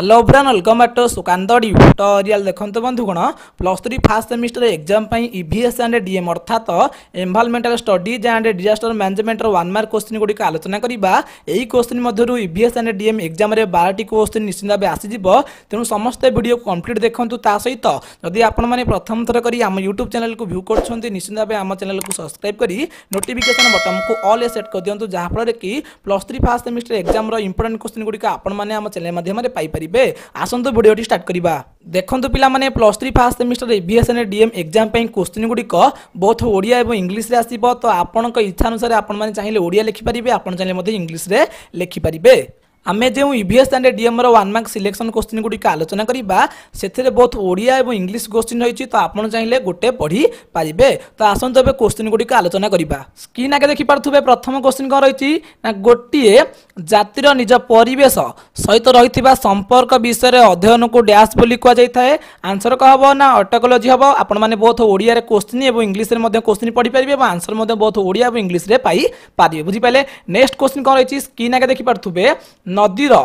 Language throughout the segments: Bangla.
হ্যালো অভ্রান welcome back to Sukanta tutorial দেখন্তু বন্ধুগণ plus three first semester exam পাই ইভিএস অ্যান্ড ডিএম অর্থাৎ এনভারমেন্টাল স্টডিজ অ্যান্ড ডিজাস্টার ম্যানেজমেন্টর ওয়ান মার্ক কোশ্চিন গুড়ি আলোচনা করা এই কোশ্চিন মধ্যে ইভিএস অ্যান্ড ডিএম এক্সামে বারোটি কোশ্চিন নিশ্চিত ভাবে আসিযোগ তেমন সমস্ত ভিডিও কমপ্লিট দেখন্তু তা সহিত যদি আপনার প্রথম থর করে আমার ইউট্যুব চ্যানেলকে ভিউ করছেন নিশ্চিত ভাবে আমার চ্যানেলকে সবসক্রাইব করে নোটিফিকেসন বটনকে অল এ সেট করে দিও যাফলে কি প্লস থ্রি ফার্স্ট সেমিস্টার এক্সামর ইম্পর্টাট কোশ্চিন গুড়ি আপনার আমার চ্যানেল মাধ্যমে পাইপার କରିବେ ଆସନ୍ତୁ ଭିଡ଼ିଓଟି ଷ୍ଟାର୍ଟ କରିବା ଦେଖନ୍ତୁ ପିଲାମାନେ plus three first semester EVS and DM exam ପାଇଁ କୋଶ୍ଚିନ୍ ଗୁଡ଼ିକ ବହୁତ ଓଡ଼ିଆ ଏବଂ ଇଂଲିଶରେ ଆସିବ ତ ଆପଣଙ୍କ ଇଚ୍ଛା ଅନୁସାରେ ଆପଣମାନେ ଚାହିଁଲେ ଓଡ଼ିଆ ଲେଖିପାରିବେ ଆପଣ ଚାହିଁଲେ ମଧ୍ୟ ଇଂଲିଶରେ ଲେଖିପାରିବେ ଆମେ ଯେଉଁ ଇଭିଏସ୍ ଆଣ୍ଡ ଡିଏମ୍ର ୱାନ୍ ମାର୍କ ସିଲେକ୍ସନ୍ କୋଶ୍ଚିନ୍ ଗୁଡ଼ିକ ଆଲୋଚନା କରିବା ସେଥିରେ ବହୁତ ଓଡ଼ିଆ ଏବଂ ଇଂଲିଶ କୋଶ୍ଚିନ୍ ରହିଛି ତ ଆପଣ ଚାହିଁଲେ ଗୋଟେ ପଢ଼ିପାରିବେ ତ ଆସନ୍ତୁ ଏବେ କୋଶ୍ଚିନ୍ ଗୁଡ଼ିକ ଆଲୋଚନା କରିବା ସ୍କ୍ରିନ୍ ଆଗେ ଦେଖିପାରୁଥିବେ ପ୍ରଥମ କୋଶ୍ଚିନ୍ କ'ଣ ରହିଛି ନା ଗୋଟିଏ ଜାତିର ନିଜ ପରିବେଶ ସହିତ ରହିଥିବା ସମ୍ପର୍କ ବିଷୟରେ ଅଧ୍ୟୟନକୁ ଡ୍ୟାସ୍ ବୋଲି କୁହାଯାଇଥାଏ ଆନ୍ସର କ'ଣ ହେବ ନା ଅଟୋକୋଲୋଜି ହେବ ଆପଣମାନେ ବହୁତ ଓଡ଼ିଆରେ କୋଶ୍ଚିନ୍ ଏବଂ ଇଂଲିଶରେ ମଧ୍ୟ କୋଶ୍ଚିନ୍ ପଢ଼ିପାରିବେ ଏବଂ ଆନ୍ସର ମଧ୍ୟ ବହୁତ ଓଡ଼ିଆ ଏବଂ ଇଂଲିଶରେ ପାଇପାରିବେ ବୁଝିପାରିଲେ ନେକ୍ସଟ କୋଶ୍ଚିନ୍ କ'ଣ ରହିଛି ସ୍କ୍ରିନ୍ ଆଗେ ଦେଖିପାରୁଥିବେ ନଦୀର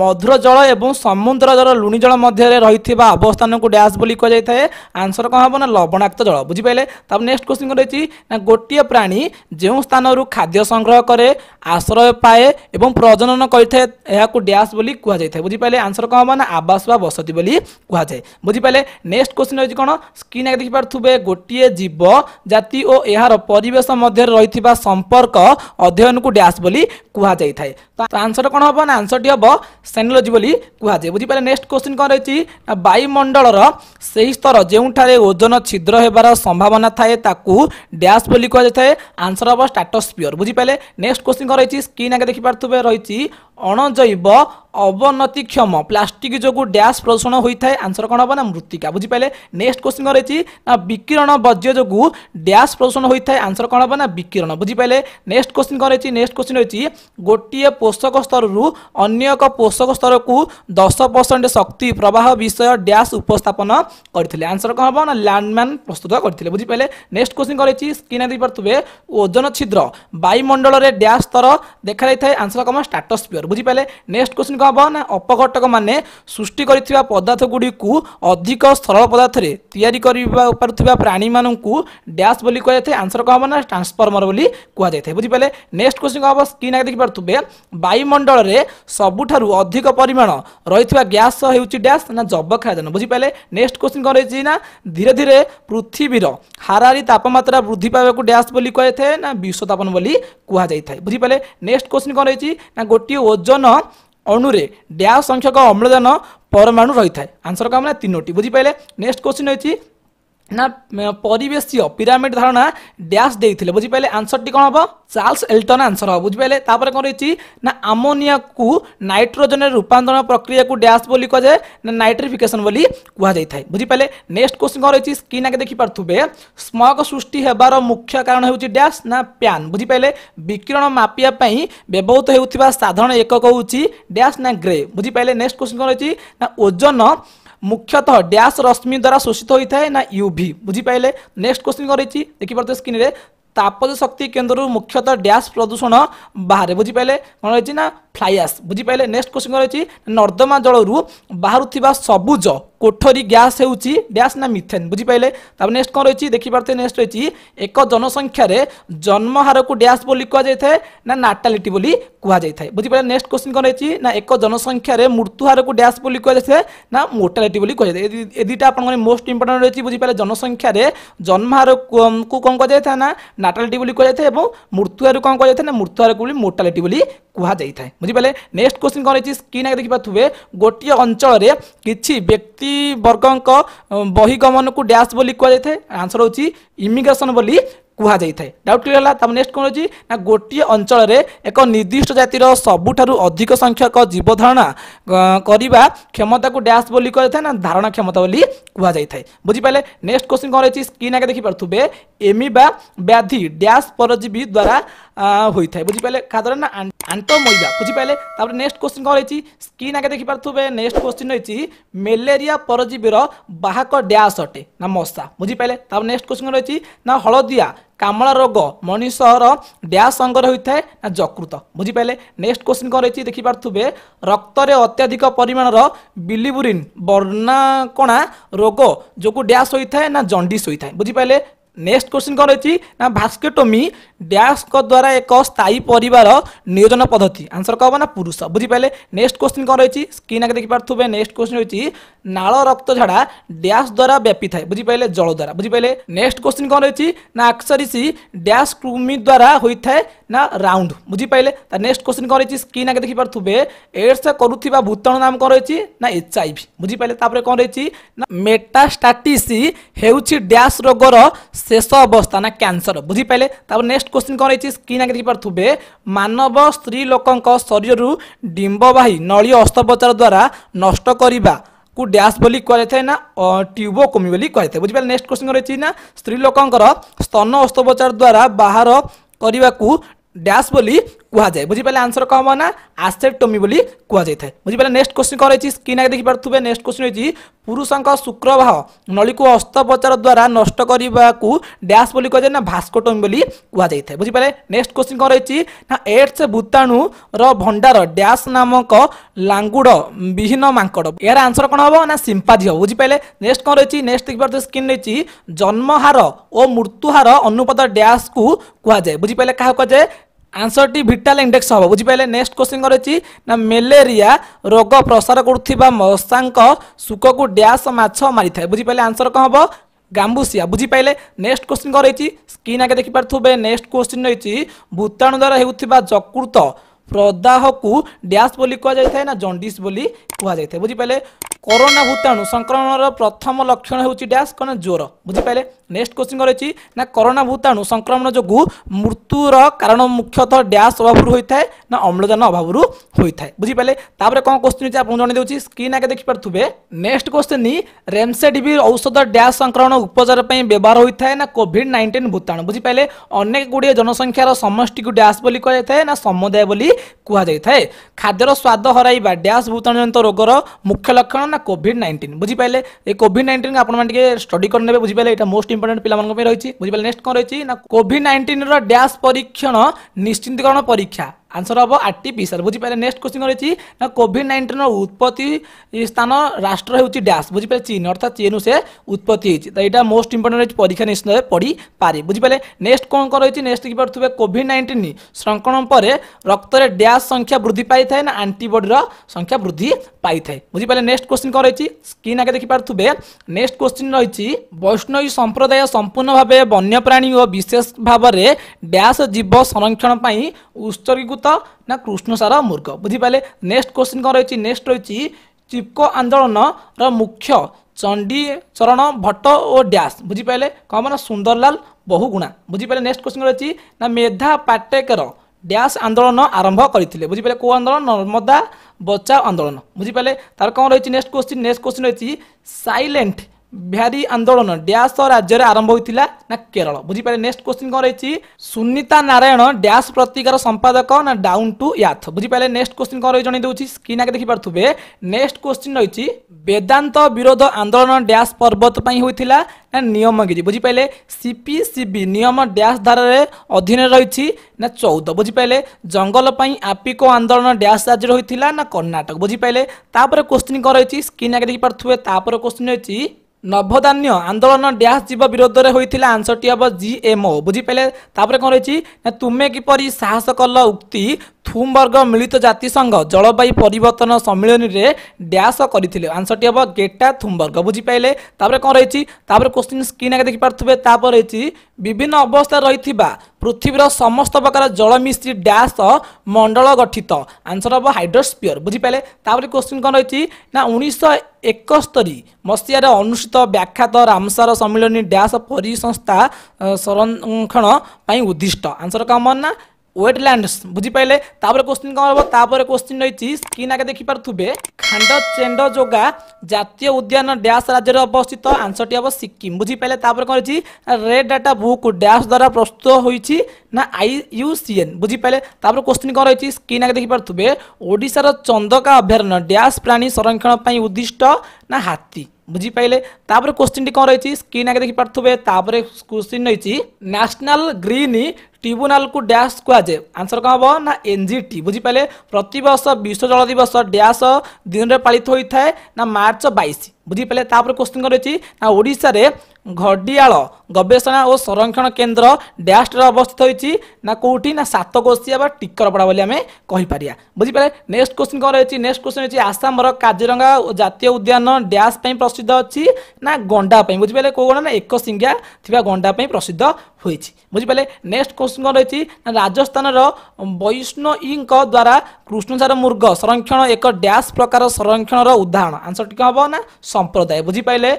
মধুর জল এবং সমুদ্র জল লুণি জল মধ্যে রয়েছে অবস্থানকে ড্যাশ বলে কুযাই আনসর কম হব না লবণাক্ত জল বুঝিপারে তারপর নেক্সট কোশ্চিন রয়েছে না গোটিয়ে প্রাণী যে স্থানর খাদ্য সংগ্রহ করে আশ্রয় পায়ে এবং প্রজনন করে এখন ড্যাশ বলে কুযাই বুঝিপারে আনসর কম হব না আবাস বা বসতি বলে কুযায় বুঝিপারে নেক্সট কোশ্চিন রয়েছে কোণ স্ক্রিন আগে দেখিপারে গোটিয়ে জীব জাতি ও এর পরিবেশ মধ্যে রয়েছে সম্পর্ক অধ্যয়নকে ড্যাশ বলে কুযাই তো আনসর কোণ হব না আনসরটি হব ସେନୋଲୋଜି ବୋଲି କୁହାଯାଏ ବୁଝିପାରିଲେ ନେକ୍ସଟ କୋଶ୍ଚିନ୍ କ'ଣ ରହିଛି ନା ବାୟୁମଣ୍ଡଳର ସେହି ସ୍ତର ଯେଉଁଠାରେ ଓଜନ ଛିଦ୍ର ହେବାର ସମ୍ଭାବନା ଥାଏ ତାକୁ ଡ୍ୟାସ୍ ବୋଲି କୁହାଯାଇଥାଏ ଆନ୍ସର ହେବ ଷ୍ଟାଟସ୍ପିୟର ବୁଝିପାରିଲେ ନେକ୍ସଟ କୋଶ୍ଚିନ୍ କ'ଣ ରହିଛି ସ୍କ୍ରିନ୍ ଆଗେ ଦେଖିପାରୁଥିବେ ରହିଛି অণজৈব অবনতিক্ষম প্লাষ্টিক যোগ ড্যাশ প্রদূষণ হয়ে থাকে আনসর কোণ হব না মৃত্তিকা বুঝিপালে নেক্সট কোশ্চিন কোণ রয়েছে না বিকিরণ বর্জ্য যোগ ড্যাশ প্রদূষণ হয়ে থাকে আনসর কোণ হব না বিকিরণ বুঝিপালে নেক্সট কোশ্চিন কোণ রয়েছে নেক্সট কোশ্চিন রয়েছে গোটিয়ে পোষক স্তরু অন্য এক পোষক স্তরকু দশ পরসেন্ট শক্তি প্রবাহ বিষয় ড্যাশ উপস্থাপন করে আনসর কোণ হব না ল্যান্ডম্যান প্রস্তুত করে বুঝিপালে নেক্সট কোশ্চিন কোণ রয়েছে স্ক্রিনে দিয়ে পারে ওজন ছিদ্র বায়ুমণ্ডলের ড্যাশ স্তর দেখা যাই থাকে আনসর কোণ স্টাটসপিয়র उत्तर बुझिपाले नेक्स्ट क्वेश्चन कौन हम ना अपघटक मैंने सृष्टि कर पदार्थ गुड़ी अधिक सरल पदार्थ या प्राणी मान डैश बोली कह जाए आंसर कौन हम ना ट्रांसफर्मर बोली कह जाए बुझिपाले नेक्स्ट क्वेश्चन कौन हम स्क्रीन आगे देखिपे वायुमंडल में सबुठ अधिक परिमाण रही गैस हो डैश ना जबक्षायन बुझिपाले नेक्स्ट क्वेश्चन कौन रही ना धीरे धीरे পৃথিবীর হারারি তাপমাত্রা বৃদ্ধি পাওয়া ড্যাশ বলে কে না বিশ্ব তাপন বলে কুহযাই বুঝিপালে নেক্সট কোশ্চিন কম রয়েছে না গোটিয়ে ଓଜନ ଅଣୁରେ ଡ୍ୟାସ୍ ସଂଖ୍ୟକ ଅମ୍ଳଜାନ ପରମାଣୁ ରହିଥାଏ ଆନ୍ସର କ'ଣ ମାନେ ତିନୋଟି ବୁଝିପାରିଲେ ନେକ୍ସଟ କୋଶ୍ଚିନ୍ ହେଉଛି ନା ପରିବେଶୀୟ ପିରାମିଡ଼ ଧାରଣା ଡ୍ୟାସ୍ ଦେଇଥିଲେ ବୁଝିପାରିଲେ ଆନ୍ସରଟି କ'ଣ ହେବ ଚାର୍ଲସ ଏଲ୍ଟନ୍ ଆନ୍ସର ହେବ ବୁଝିପାରିଲେ ତାପରେ କ'ଣ ରହିଛି ନା ଆମୋନିଆକୁ ନାଇଟ୍ରୋଜେନରେ ରୂପାନ୍ତରଣ ପ୍ରକ୍ରିୟାକୁ ଡ୍ୟାସ୍ ବୋଲି କୁହାଯାଏ ନା ନାଇଟ୍ରିଫିକେସନ୍ ବୋଲି କୁହାଯାଇଥାଏ ବୁଝିପାରିଲେ ନେକ୍ସଟ କୋଶ୍ଚିନ୍ କ'ଣ ରହିଛି ସ୍କ୍ରିନ୍ ଆଗେ ଦେଖିପାରୁଥିବେ ସ୍ମଗ ସୃଷ୍ଟି ହେବାର ମୁଖ୍ୟ କାରଣ ହେଉଛି ଡ୍ୟାସ୍ ନା ପ୍ୟାନ୍ ବୁଝିପାରିଲେ ବିକିରଣ ମାପିବା ପାଇଁ ବ୍ୟବହୃତ ହେଉଥିବା ସାଧାରଣ ଏକକ ହେଉଛି ଡ୍ୟାସ୍ ନା ଗ୍ରେ ବୁଝିପାରିଲେ ନେକ୍ସଟ କୋଶ୍ଚିନ୍ କ'ଣ ରହିଛି ନା ଓଜନ ମୁଖ୍ୟତଃ ଡ୍ୟାସ୍ ରଶ୍ମି ଦ୍ୱାରା ଶୋଷିତ ହୋଇଥାଏ ନା ୟୁଭି ବୁଝିପାରିଲେ ନେକ୍ସଟ କ୍ୱେଶ୍ଚିନ୍ କରିଛି ଦେଖିପାରୁଥିବେ ସ୍କ୍ରିନ୍ରେ ତାପଜ ଶକ୍ତି କେନ୍ଦ୍ରରୁ ମୁଖ୍ୟତଃ ଡ୍ୟାସ୍ ପ୍ରଦୂଷଣ ବାହାରେ ବୁଝିପାରିଲେ କ'ଣ ରହିଛି ନା ଫ୍ଲାଇଆସ୍ ବୁଝିପାରିଲେ ନେକ୍ସଟ କ୍ୱେଶ୍ଚିନ୍ କ'ଣ ରହିଛି ନର୍ଦ୍ଦମା ଜଳରୁ ବାହାରୁଥିବା ସବୁଜ କୋଠରୀ ଗ୍ୟାସ୍ ହେଉଛି ଗ୍ୟାସ୍ ନା ମିଥେନ୍ ବୁଝିପାରିଲେ ତାପରେ ନେକ୍ସଟ କ'ଣ ରହିଛି ଦେଖିପାରୁଥିବେ ନେକ୍ସଟ ରହିଛି ଏକ ଜନସଂଖ୍ୟାରେ ଜନ୍ମହାରକୁ ଡ୍ୟାସ୍ ବୋଲି କୁହାଯାଇଥାଏ ନା ନାଟାଲିଟି ବୋଲି କୁହାଯାଇଥାଏ ବୁଝିପାରିଲେ ନେକ୍ସଟ କ୍ୱେଶ୍ଚିନ୍ କ'ଣ ରହିଛି ନା ଏକ ଜନସଂଖ୍ୟାରେ ମୃତ୍ୟୁହାରକୁ ଡ୍ୟାସ୍ ବୋଲି କୁହାଯାଇଥାଏ ନା ମୋର୍ଟାଲିଟି ବୋଲି କୁହାଯାଇଥାଏ ଏ ଦୁଇଟା ଆପଣଙ୍କର ମୋଷ୍ଟ ଇମ୍ପୋର୍ଟାଣ୍ଟ ରହିଛି ବୁଝିପାରିଲେ ଜନସଂଖ୍ୟାରେ ଜନ୍ମହାରକୁ କ'ଣ କୁହାଯାଇଥାଏ ନା ନାଟାଲିଟି ବୋଲି କୁହାଯାଇଥାଏ ଏବଂ ମୃତ୍ୟୁହାରକୁ କ'ଣ କୁହାଯାଇଥାଏ ନା ମୃତ୍ୟୁହାରକୁ ବୋଲି ମୋର୍ଟାଲିଟି ବୋଲି କୁହାଯାଇଥାଏ ବୁଝିପାରିଲେ ନେକ୍ସଟ କୋଶ୍ଚିନ୍ କ'ଣ ରହିଛି ସ୍କ୍ରିନ୍ ଆଗରେ ଦେଖିପାରୁଥିବେ ଗୋଟିଏ ଅଞ୍ଚଳରେ କିଛି ବ୍ୟକ୍ତିବର୍ଗଙ୍କ ବହିଗମନକୁ ଡ୍ୟାସ୍ ବୋଲି କୁହାଯାଇଥାଏ ଆନ୍ସର ହେଉଛି ଇମିଗ୍ରେସନ୍ ବୋଲି କୁହାଯାଇଥାଏ ଡାଉଟ୍ କ୍ଲିୟର ହେଲା ତାପରେ ନେକ୍ସଟ କ'ଣ ଅଛି ନା ଗୋଟିଏ ଅଞ୍ଚଳରେ ଏକ ନିର୍ଦ୍ଦିଷ୍ଟ ଜାତିର ସବୁଠାରୁ ଅଧିକ ସଂଖ୍ୟକ ଜୀବଧାରଣା କରିବା କ୍ଷମତାକୁ ଡ୍ୟାସ୍ ବୋଲି କୁହାଯାଇଥାଏ ନା ଧାରଣା କ୍ଷମତା ବୋଲି କୁହାଯାଇଥାଏ ବୁଝିପାରିଲେ ନେକ୍ସଟ କୋଶ୍ଚିନ୍ କ'ଣ ରହିଛି ସ୍କ୍ରିନ୍ ଆଗେ ଦେଖିପାରୁଥିବେ ଏମିବା ବ୍ୟାଧି ଡ୍ୟାସ୍ ପରଜୀବୀ ଦ୍ୱାରା ହୋଇଥାଏ ବୁଝିପାରିଲେ କାହା ଦ୍ୱାରା ନା কান্ট মইবা বুঝিপারে তাপরে নেক্সট কোশ্চিন কম রয়েছে স্ক্রিন আগে দেখিপারে নেক্সট কোশ্চিন রয়েছে ম্যালেরিয়া পরজীবীর বাহক ড্যাশ অটে না মশা বুঝিপারে তাপরে নেক্সট কোশ্চিন রয়েছে না হলদিয়া কামলা রোগ মনুষ্যর ড্যাশ অঙ্গরে হয়ে না যকৃত বুঝিপারে নেক্সট কোশ্চিন কম রয়েছে দেখিপারে রক্তরে অত্যাধিক পরিমাণর বিলিবুরিন বর্ণাকণা রোগ যোগ ড্যাশ হয়ে না জন্ডিস হয়ে বুঝিপারে নেক্সট কোশ্চিন কম রয়েছে না ভাস্কেটোমি ଡ୍ୟାସ୍ଙ୍କ ଦ୍ୱାରା ଏକ ସ୍ଥାୟୀ ପରିବାର ନିୟୋଜନ ପଦ୍ଧତି ଆନ୍ସର କ'ଣ ହେବ ନା ପୁରୁଷ ବୁଝିପାରିଲେ ନେକ୍ସଟ କ୍ୱେଶ୍ଚିନ୍ କ'ଣ ରହିଛି ସ୍କ୍ରିନ୍ ଆଗରେ ଦେଖିପାରୁଥିବେ ନେକ୍ସଟ କ୍ୱେଶ୍ଚିନ୍ ରହିଛି ନାଳ ରକ୍ତଝାଡ଼ା ଡ୍ୟାସ୍ ଦ୍ୱାରା ବ୍ୟାପିଥାଏ ବୁଝିପାରିଲେ ଜଳ ଦ୍ୱାରା ବୁଝିପାରିଲେ ନେକ୍ସଟ କ୍ୱେଶ୍ଚିନ୍ କ'ଣ ରହିଛି ନା ଆକ୍ସରିସି ଡ୍ୟାସ୍ କୃମି ଦ୍ୱାରା ହୋଇଥାଏ ନା ରାଉଣ୍ଡ ବୁଝିପାରିଲେ ତା ନେକ୍ସଟ କ୍ୱେଶ୍ଚିନ୍ କ'ଣ ରହିଛି ସ୍କ୍ରିନ୍ ଆଗରେ ଦେଖିପାରୁଥିବେ ଏଡ୍ସ କରୁଥିବା ଭୂତାଣୁ ନାମ କ'ଣ ରହିଛି ନା ଏଚ୍ ଆଇ ଭି ବୁଝିପାରିଲେ ତାପରେ କ'ଣ ରହିଛି ନା ମେଟାଷ୍ଟାଟିସି ହେଉଛି ଡ୍ୟାସ୍ ରୋଗର ଶେଷ ଅବସ୍ଥା ନା କ୍ୟାନ୍ସର ବୁଝିପାରିଲେ ତାପରେ ନେକ୍ସଟ কোশ্চিন କ'ଣ ହେଇଛି ସ୍କ୍ରିନ୍ ଆଗରେ ଦେଖିପାରୁଥିବେ ମାନବ ସ୍ତ୍ରୀ ଲୋକଙ୍କ ଶରୀରରୁ ଡିମ୍ବ ବାହି ନଳୀୟ ଅସ୍ତ୍ରୋପଚାର ଦ୍ୱାରା ନଷ୍ଟ କରିବା কু ড্যাশ বলে কুযাই না টিউবোকোমি বলে কুযাই বুঝিপারে নেক্সট কোশ্চিন রয়েছে না স্ত্রী লোকর স্তন অস্ত্রোপচার দ্বারা বাহার করা ড্যাশ বলে କୁହାଯାଏ ବୁଝିପାରିଲେ ଆନ୍ସର କ'ଣ ହେବ ନା ଆସେପ୍ଟୋମି ବୋଲି କୁହାଯାଇଥାଏ ବୁଝିପାରିଲେ ନେକ୍ସଟ କ୍ୱେଶ୍ଚିନ୍ କ'ଣ ରହିଛି ସ୍କ୍ରିନ୍ ଆଗେ ଦେଖିପାରୁଥିବେ ନେକ୍ସଟ କ୍ୱେଶ୍ଚିନ୍ ରହିଛି ପୁରୁଷଙ୍କ ଶୁକ୍ରବାହ ନଳୀକୁ ଅସ୍ତ୍ରୋପଚାର ଦ୍ୱାରା ନଷ୍ଟ କରିବାକୁ ଡ୍ୟାସ୍ ବୋଲି କୁହାଯାଏ ନା ଭାସ୍କୋଟୋମି ବୋଲି କୁହାଯାଇଥାଏ ବୁଝିପାରିଲେ ନେକ୍ସଟ କ୍ୱେଶ୍ଚିନ୍ କ'ଣ ରହିଛି ନା ଏଡ୍ସ ଭୂତାଣୁର ଭଣ୍ଡାର ଡ୍ୟାସ୍ ନାମକ ଲାଙ୍ଗୁଡ଼ ବିହୀନ ମାଙ୍କଡ଼ ଏହାର ଆନ୍ସର କ'ଣ ହେବ ନା ସିମ୍ପାଜି ହେବ ବୁଝିପାରିଲେ ନେକ୍ସଟ କ'ଣ ରହିଛି ନେକ୍ସଟ ଦେଖିପାରୁଥିବେ ସ୍କ୍ରିନ୍ ରହିଛି ଜନ୍ମହାର ଓ ମୃତ୍ୟୁହାର ଅନୁପାତ ଡ୍ୟାସ୍କୁ କୁହାଯାଏ ବୁଝିପାରିଲେ କାହାକୁ କୁହାଯାଏ আনসরটি ভিটাল ইন্ডেক্স হব বুঝিপারে নেক্সট কোশ্চিন রয়েছে না ম্যালেরিয়া রোগ প্রসার করুবা মশাঙ্ক শুককু ড্যাশ মাছ মারি থাকে বুঝিপারে আনসর কম হব গাম্বুসিয়া বুঝিপারে নেক্সট কোশ্চিন রয়েছে স্কিন আগে দেখিপারে নেক্সট কোশ্চিন রয়েছে ভূতাণু দ্বারা হেউথিবা যকৃত ପ୍ରଦାହକୁ ଡ୍ୟାସ୍ ବୋଲି କୁହାଯାଇଥାଏ ନା ଜଣ୍ଡିସ୍ ବୋଲି କୁହାଯାଇଥାଏ ବୁଝିପାରିଲେ କରୋନା ଭୂତାଣୁ ସଂକ୍ରମଣର ପ୍ରଥମ ଲକ୍ଷଣ ହେଉଛି ଡ୍ୟାସ୍ କ'ଣ ଜ୍ୱର ବୁଝିପାରିଲେ ନେକ୍ସଟ କୋଶ୍ଚିନ୍ ରହିଛି ନା କରୋନା ଭୂତାଣୁ ସଂକ୍ରମଣ ଯୋଗୁଁ ମୃତ୍ୟୁର କାରଣ ମୁଖ୍ୟତଃ ଡ୍ୟାସ୍ ଅଭାବରୁ ହୋଇଥାଏ ନା ଅମ୍ଳଜାନ ଅଭାବରୁ ହୋଇଥାଏ ବୁଝିପାରିଲେ ତାପରେ କ'ଣ କୋଶ୍ଚିନ୍ ହେଉଛି ଆପଣଙ୍କୁ ଜଣେଇ ଦେଉଛି ସ୍କ୍ରିନ୍ ଆଗେ ଦେଖିପାରୁଥିବେ ନେକ୍ସଟ କୋଶ୍ଚିନ୍ ରେମ୍ସେଡିଭିର ଔଷଧ ଡ୍ୟାସ୍ ସଂକ୍ରମଣ ଉପଚାର ପାଇଁ ବ୍ୟବହାର ହୋଇଥାଏ ନା କୋଭିଡ୍ ନାଇଣ୍ଟିନ୍ ଭୂତାଣୁ ବୁଝିପାରିଲେ ଅନେକ ଗୁଡ଼ିଏ ଜନସଂଖ୍ୟାର ସମଷ୍ଟିକୁ ଡ୍ୟାସ୍ ବୋଲି କୁହାଯାଇଥାଏ ନା ସମୁଦାୟ ବୋଲି କୁହାଯାଇଥାଏ ଖାଦ୍ୟର ସ୍ୱାଦ ହରାଇବା ଡ୍ୟାସ୍ ଭୂତାଣୁଜନିତ ରୋଗର ମୁଖ୍ୟ ଲକ୍ଷଣ ନା କୋଭିଡ୍ ନାଇଣ୍ଟିନ୍ ବୁଝିପାରିଲେ ଏ କୋଭିଡ୍ ନାଇଣ୍ଟିନ୍ ଆପଣମାନେ ଟିକେ ସ୍ଟଡି କରିନେବେ ବୁଝିପାରିଲେ ଏଇଟା ମୋଷ୍ଟ ଇମ୍ପୋର୍ଟାଣ୍ଟ ପିଲାମାନଙ୍କ ପାଇଁ ରହିଛି ବୁଝିପାରିଲେ ନେକ୍ସଟ କ'ଣ ରହିଛି ନା କୋଭିଡ୍ ନାଇଣ୍ଟିନ୍ର ଡ୍ୟାସ୍ ପରୀକ୍ଷଣ ନିଶ୍ଚିନ୍ତକରଣ ପରୀକ୍ଷା আনসর হব আর্টিফিসিয়াল বুঝিপারে নেক্সট কোশ্চিন রয়েছে না কোভিড নাইন্টিনর উৎপত্তি স্থান রাষ্ট্র হচ্ছে ড্যাশ বুঝিপারে চীন অর্থাৎ চীনু সে উৎপত্তি হয়েছে তো এটা মোস্ট ইম্পর্টেন্ট রয়েছে পরীক্ষা নিশ্চিত ভাবে পড়িপারে বুঝিপারে নেক্সট কোণ রয়েছে নেক্সট লিখিপারে কোভিড নাইন্টিন সংক্রমণ পরে রক্তরে ড্যাশ সংখ্যা বৃদ্ধি পাই না আন্টিবডির সংখ্যা বৃদ্ধি পাই বুঝিপারে নেক্সট কোশ্চিন কম রয়েছে স্ক্রিন আগে দেখিপারে নেক্সট কোশ্চিন রয়েছে বৈষ্ণবী সম্প্রদায় সম্পূর্ণ ভাবে বন্যপ্রাণী ও বিশেষ ভাবে ড্যাশ জীব সংরক্ষণ পাই উৎসর্গীকৃত ସନ୍ତ ନା କୃଷ୍ଣସାର ମୂର୍ଗ ବୁଝିପାରିଲେ ନେକ୍ସଟ କୋଶ୍ଚିନ୍ କ'ଣ ରହିଛି ନେକ୍ସଟ ରହିଛି ଚିପକୋ ଆନ୍ଦୋଳନର ମୁଖ୍ୟ ଚଣ୍ଡୀଚରଣ ଭଟ୍ଟ ଓ ଡ୍ୟାସ୍ ବୁଝିପାରିଲେ କ'ଣ ମାନେ ସୁନ୍ଦରଲାଲ ବହୁଗୁଣା ବୁଝିପାରିଲେ ନେକ୍ସଟ କୋଶ୍ଚିନ୍ ରହିଛି ନା ମେଧା ପାଟେକର ଡ୍ୟାସ୍ ଆନ୍ଦୋଳନ ଆରମ୍ଭ କରିଥିଲେ ବୁଝିପାରିଲେ କେଉଁ ଆନ୍ଦୋଳନ ନର୍ମଦା ବଚାଓ ଆନ୍ଦୋଳନ ବୁଝିପାରିଲେ ତାର କ'ଣ ରହିଛି ନେକ୍ସଟ କୋଶ୍ଚିନ୍ ନେକ୍ସଟ କୋଶ୍ଚିନ୍ ରହିଛି ସାଇଲେଣ୍ଟ ভ্যারি আন্দোলন ড্যাশ রাজ্যের আরম্ভ হয়েছিল না কেরল বুঝিপারে নেক্সট কোশ্চিন কম রয়েছে সুনীতা নারায়ণ ড্যাশ পত্রিকার সম্পাদক না ডাউন টু ইয়াথ বুঝিপারে নেক্সট কোশ্চিন কম রয়েছে জনাই দেছি স্ক্রিন আগে দেখিপারে নেক্সট কোশ্চিন রয়েছে বেদান্ত বিরোধ আন্দোলন ড্যাশ পর্বত হয়েছিল না নিয়ম কিছু বুঝিপারে সিপি সিবি নিয়ম ড্যাশ ধারার অধীনে রয়েছে না চৌদ বুঝিপারে জঙ্গল পাই আপিকো আন্দোলন ড্যাশ রাজ্যের হয়েছিল না কর্ণাটক বুঝিপারে তাপরে কোশ্চিন কম রয়েছে স্ক্রিন আগে দেখিপারে তাপরে কোশ্চিন রয়েছে নভধান্য আন্দোলন ড্যাশ জীব বিরোধে হয়েছিল আনসরটি হব জিএমও বুঝিপারে তাপরে কম রয়েছে না তুমি কিপর সাহস কল উক্তি থুমবর্গ মিলিত জাতিসংঘ জলবায়ু পরিবর্তন সম্মিলনীরে ড্যাশ করে আনসরটি হব গেটা থুমবর্গ বুঝিপাইলে তাপরে কম রয়েছে তাপরে কোশ্চিন স্ক্রিন আগে দেখিপারে তাপরে রয়েছে বিভিন্ন অবস্থায় রয়েছে পৃথিবীর সমস্ত প্রকার জল মিশ্রি ড্যাশ মণ্ডল গঠিত আনসর হব হাইড্রোস্পিয়র বুঝিপাইলে তাপরে কোশ্চিন কম রয়েছে না উনিশশো একস্তরি মশিয়ার অনুষ্ঠিত ব্যাখ্যাত রামসার সম্মিলনী ড্যাশ পরিসংস্থা সংরক্ষণ উদ্দিষ্ট আনসর কমন না ওয়েটল্যান্ডস বুঝিপাইলে তাপরে কোশ্চিন কম হব তাপরে কোশ্চিন রয়েছে স্ক্রিন আগে দেখিপারে খাণ্ড চেন্ড যোগা জাতীয় উদ্যান ড্যাশ রাজ্যের অবস্থিত আনসরটি হব সিকিম বুঝিপাইলে তাপরে কম রয়েছে রেড ডাটা বুক ড্যাশ দ্বারা প্রস্তুত হয়েছি না আই ইউ ইউসিএন বুঝিপাইলে তাপরে কোশ্চিন কম রয়েছে স্ক্রিন আগে দেখিপারে ওড়িশার চন্দকা অভয়ারণ্য ড্যাশ প্রাণী সংরক্ষণ উদ্দিষ্ট না হাতী বুঝিপাইলে তাপরে কোশ্চিনটি কম রয়েছে স্ক্রিন আগে দেখিপারে তাপরে কোশ্চিন রয়েছে ন্যাশনাল গ্রিন ট্রিব্যুনালু ড্যাশ কুযায়ে আনসর কম হব না এনজিটি বুঝিপারে প্রতবর্ষ বিশ্ব জল দিবস ড্যাশ দিনরে পাড়িত হয়ে থাকে না মার্চ বাইশ বুঝিপারে তাপরে কোশ্চিন কম রয়েছে না ওড়শার ଘଡ଼ିଆଳ ଗବେଷଣା ଓ ସଂରକ୍ଷଣ କେନ୍ଦ୍ର ଡ୍ୟାସ୍ଟରେ ଅବସ୍ଥିତ ହୋଇଛି ନା କେଉଁଠି ନା ସାତକୋଶିଆ ବା ଟିକରପଡ଼ା ବୋଲି ଆମେ କହିପାରିବା ବୁଝିପାରେ ନେକ୍ସଟ କ୍ୱେଶ୍ଚିନ୍ କ'ଣ ରହିଛି ନେକ୍ସଟ କ୍ୱେଶ୍ଚିନ୍ ହେଉଛି ଆସାମର କାଜିରଙ୍ଗା ଜାତୀୟ ଉଦ୍ୟାନ ଡ୍ୟାସ୍ ପାଇଁ ପ୍ରସିଦ୍ଧ ଅଛି ନା ଗଣ୍ଡା ପାଇଁ ବୁଝିପାରିଲେ କେଉଁ ଗଣ୍ଡା ନା ଏକ ସିଙ୍ଗା ଥିବା ଗଣ୍ଡା ପାଇଁ ପ୍ରସିଦ୍ଧ ହୋଇଛି ବୁଝିପାରିଲେ ନେକ୍ସଟ କ୍ୱେଶ୍ଚିନ୍ କ'ଣ ରହିଛି ନା ରାଜସ୍ଥାନର ବୈଷ୍ଣଇଙ୍କ ଦ୍ୱାରା କୃଷ୍ଣଚାର ମୃଗ ସଂରକ୍ଷଣ ଏକ ଡ୍ୟାସ୍ ପ୍ରକାର ସଂରକ୍ଷଣର ଉଦାହରଣ ଆନ୍ସର୍ଟି କ'ଣ ହେବ ନା ସମ୍ପ୍ରଦାୟ ବୁଝିପାରିଲେ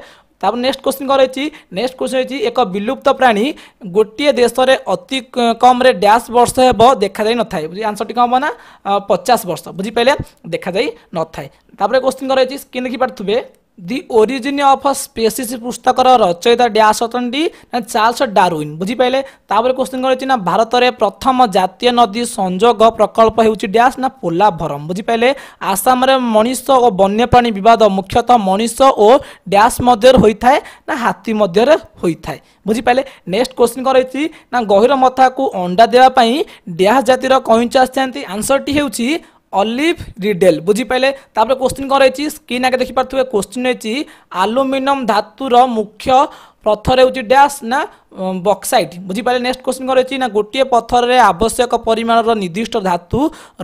ତାପରେ ନେକ୍ସଟ କୋଶ୍ଚିନ୍ କ'ଣ ରହିଛି ନେକ୍ସଟ କୋଶ୍ଚିନ୍ ରହିଛି ଏକ ବିଲୁପ୍ତ ପ୍ରାଣୀ ଗୋଟିଏ ଦେଶରେ ଅତି କମ୍ରେ ଡ୍ୟାସ୍ ବର୍ଷ ହେବ ଦେଖାଯାଇ ନଥାଏ ବୁଝି ଆନ୍ସରଟି କ'ଣ ହେବ ନା ପଚାଶ ବର୍ଷ ବୁଝିପାରିଲେ ଦେଖାଯାଇ ନଥାଏ ତାପରେ କୋଶ୍ଚିନ୍ କ'ଣ ରହିଛି ସ୍କିନ୍ ଦେଖିପାରୁଥିବେ দি ଓରିଜିନ୍ ଅଫ୍ ସ୍ପେସିସ୍ ପୁସ୍ତକର ରଚୟିତା ଡ୍ୟାସ୍ ଅଛନ୍ତି ନା ଚାର୍ଲସ ଡାରୱିନ୍ ବୁଝିପାରିଲେ ତାପରେ କୋଶ୍ଚିନ୍ କରିଛି ନା ଭାରତରେ ପ୍ରଥମ ଜାତୀୟ ନଦୀ ସଂଯୋଗ ପ୍ରକଳ୍ପ ହେଉଛି ଡ୍ୟାସ୍ ନା ପୋଲାଭରମ୍ ବୁଝିପାରିଲେ ଆସାମରେ ମଣିଷ ଓ ବନ୍ୟପ୍ରାଣୀ ବିବାଦ ମୁଖ୍ୟତଃ ମଣିଷ ଓ ଡ୍ୟାସ୍ ମଧ୍ୟରେ ହୋଇଥାଏ ନା ହାତୀ ମଧ୍ୟରେ ହୋଇଥାଏ ବୁଝିପାରିଲେ ନେକ୍ସଟ କୋଶ୍ଚିନ୍ କରାଇଛି ନା ଗହିର ମଥାକୁ ଅଣ୍ଡା ଦେବା ପାଇଁ ଡ୍ୟାସ୍ ଜାତିର କଇଁଚ ଆସିଥାନ୍ତି ଆନ୍ସରଟି ହେଉଛି অলিভ রিডেল বুঝিপারে তাপরে কোশ্চিন কম স্ক্রিন আগে দেখিপারে কোশ্চিন রয়েছে আলুমিনিয়াম ধাতুর মুখ্য ପଥର ହେଉଛି ଡ୍ୟାସ୍ ନା ବକ୍ସାଇଟ୍ ବୁଝିପାରିଲେ ନେକ୍ସଟ କ୍ୱେଶ୍ଚିନ୍ କ'ଣ ଅଛି ନା ଗୋଟିଏ ପଥରରେ ଆବଶ୍ୟକ ପରିମାଣର ନିର୍ଦ୍ଦିଷ୍ଟ ଧାତୁ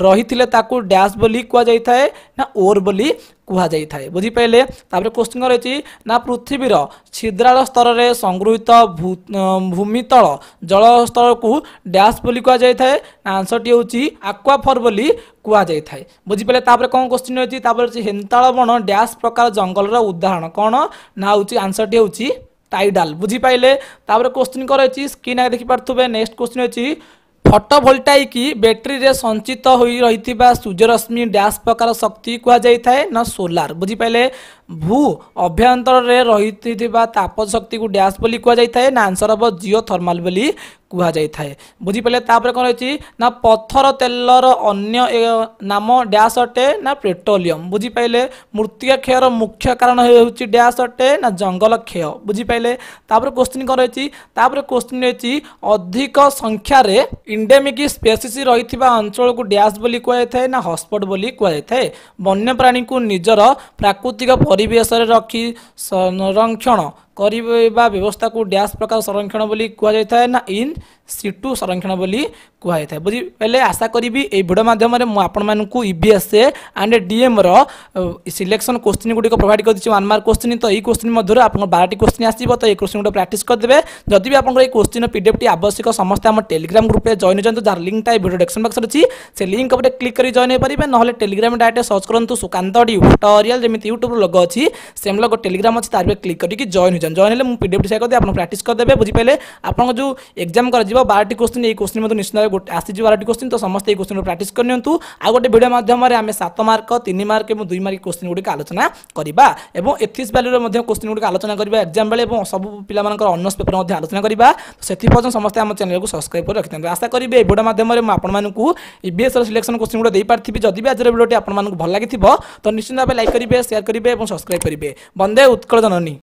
ରହିଥିଲେ ତାକୁ ଡ୍ୟାସ୍ ବୋଲି କୁହାଯାଇଥାଏ ନା ଓର୍ ବୋଲି କୁହାଯାଇଥାଏ ବୁଝିପାରିଲେ ତାପରେ କ୍ୱେଶ୍ଚିନ୍ କ'ଣ ଅଛି ନା ପୃଥିବୀର ଛିଦ୍ରାଳ ସ୍ତରରେ ସଂଗୃହୀତ ଭୂମିତଳ ଜଳସ୍ତରକୁ ଡ୍ୟାସ୍ ବୋଲି କୁହାଯାଇଥାଏ ନା ଆନ୍ସରଟି ହେଉଛି ଆକ୍ୱାଫର୍ ବୋଲି କୁହାଯାଇଥାଏ ବୁଝିପାରିଲେ ତାପରେ କ'ଣ କ୍ୱେଶ୍ଚିନ୍ ଅଛି ତାପରେ ହେଉଛି ହେନ୍ତାଳ ବଣ ଡ୍ୟାସ୍ ପ୍ରକାର ଜଙ୍ଗଲର ଉଦାହରଣ କ'ଣ ନା ହେଉଛି ଆନ୍ସରଟି ହେଉଛି টাইডাল বুঝিপারে তাপরে কোশ্চিন কর হয়েছি স্ক্রিন আগে দেখিপারে নেক্সট কোশ্চিন হচ্ছে ফটোভোল্টাইক ব্যাটেরি সঞ্চিত হয়ে রয়েছে সূর্যরশ্মি ড্যাশ প্রকার শক্তি কুহযাই না সোলার বুঝিপারে ভূ অভ্যন্তরে রয়েছে তাপশক্তিকে ড্যাশ বলে কুযাই থাকে না আনসর হব জিও থর্মাল বলে কুযাই থাকে বুঝিপারে তাপরে কম রয়েছে না পথর তেলর অন্য নাম ড্যাশ অটে না পেট্রোলিয়ম বুঝিপারে মৃত্তিকা ক্ষয়ের মুখ্য কারণ হচ্ছে ড্যাশ অটে না জঙ্গল ক্ষয় বুঝিপারে তাপরে কোশ্চিন কম রয়েছে তাপরে কোশ্চিন রয়েছে অধিক সংখ্যার ইন্ডেমিক স্পেসিস রয়েছে অঞ্চলক ড্যাশ বলে কুযাই থাকে না হটস্পট বলে কুযাই থাকে বন্যপ্রাণী নিজের প্রাকৃতিক পরি ପରିବେଶରେ ରଖି ସଂରକ୍ଷଣ କରିବା ବ୍ୟବସ୍ଥାକୁ ଡ୍ୟାସ୍ ପ୍ରକାର ସଂରକ୍ଷଣ ବୋଲି କୁହାଯାଇଥାଏ ନା ଇନ୍ ସିଟୁ ସଂରକ୍ଷଣ ବୋଲି କୁହାଯାଇଥାଏ ବୁଝିପାରିଲେ ଆଶା କରିବି ଏହି ଭିଡ଼ିଓ ମାଧ୍ୟମରେ ମୁଁ ଆପଣମାନଙ୍କୁ ଇ ଭି ଏସ୍ ଏ ଆଣ୍ଡ ଡିଏମ୍ର ସିଲେକ୍ସନ୍ କୋଶ୍ଚିନ୍ ଗୁଡ଼ିକ ପ୍ରୋଭାଇଡ଼ କରିଦେଇଛି ୱାନ୍ ମାର୍କ କୋଶ୍ଚିନ୍ ତ ଏହି କୋଶ୍ଚିନ୍ ମଧ୍ୟରୁ ଆପଣଙ୍କ ବାରଟି କୋଶ୍ଚିନ୍ ଆସିବ ତ ଏହି କୋଶ୍ଚିନ୍ ଗୁଡ଼ିକ ପ୍ରାକ୍ଟିସ୍ କରିଦେବେ ଯଦି ବି ଆପଣଙ୍କର ଏହି କୋଶ୍ଚିନ୍ର ପି ଡି ଏଫ୍ଟି ଆବଶ୍ୟକ ସମସ୍ତେ ଆମ ଟେଲିଗ୍ରାମ ଗ୍ରୁପ୍ରେ ଜଏନ୍ ହୋଇଛନ୍ତି ଯାହାର ଲିଙ୍କ୍ଟା ଏହି ଭିଡ଼ିଓ ଡେସ୍କ୍ରିପ୍ସନ୍ ବକ୍ସରେ ଅଛି ସେ ଲିଙ୍କ୍ ଉପରେ କ୍ଲିକ୍ କରି ଜଏନ୍ ହୋଇପାରିବେ ନହେଲେ ଟେଲିଗ୍ରାମ ଡାଇରେକ୍ଟ ସର୍ଚ୍ଚ କରନ୍ତୁ ସୁକାନ୍ତ ଟ୍ୟୁଟୋରିଆଲ୍ ଯେମିତି ୟୁଟ୍ୟୁବ୍ ଲୋଗ ଅଛି ସେମ୍ ଲୋଗ ଟେଲିଗ୍ରାମ ଅଛି ତାର କ୍ଲିକ୍ କରିକି ଜଏନ୍ ହୋଇଯାନ୍ତୁ जइन हो भिडियो सेयर गर्दै प्राक्ट गरिदे बुझिपे आपनको जो एक्जाम गरिब बार क्वेसन ए कोसिन् निश्चित भएर गए आयो बारोटिन त समे यही क्वेसनको प्राक्स गरिन्डु आउँ गियो सात मर्क तिन मर्क दुई मर्क क्वेन गुडिक आलोचना एथिस् भ्यालुमा गुडिक आलोचो एक्जाम बेला अब पहिला अनर्स पेपरमा आलोचना समेत आम च्यानलको सब्सक्राइब गरिरहि आशा गरेर भिडियो माध्यमले म आएस र सेलेक्सन क्वेसन गुडी द पारिथि जि आज भिडियो आपल्ला त निश्चित भएर ल्याक सयर गरे सब्सक्राइब गरे बन्दे उत्कल जननी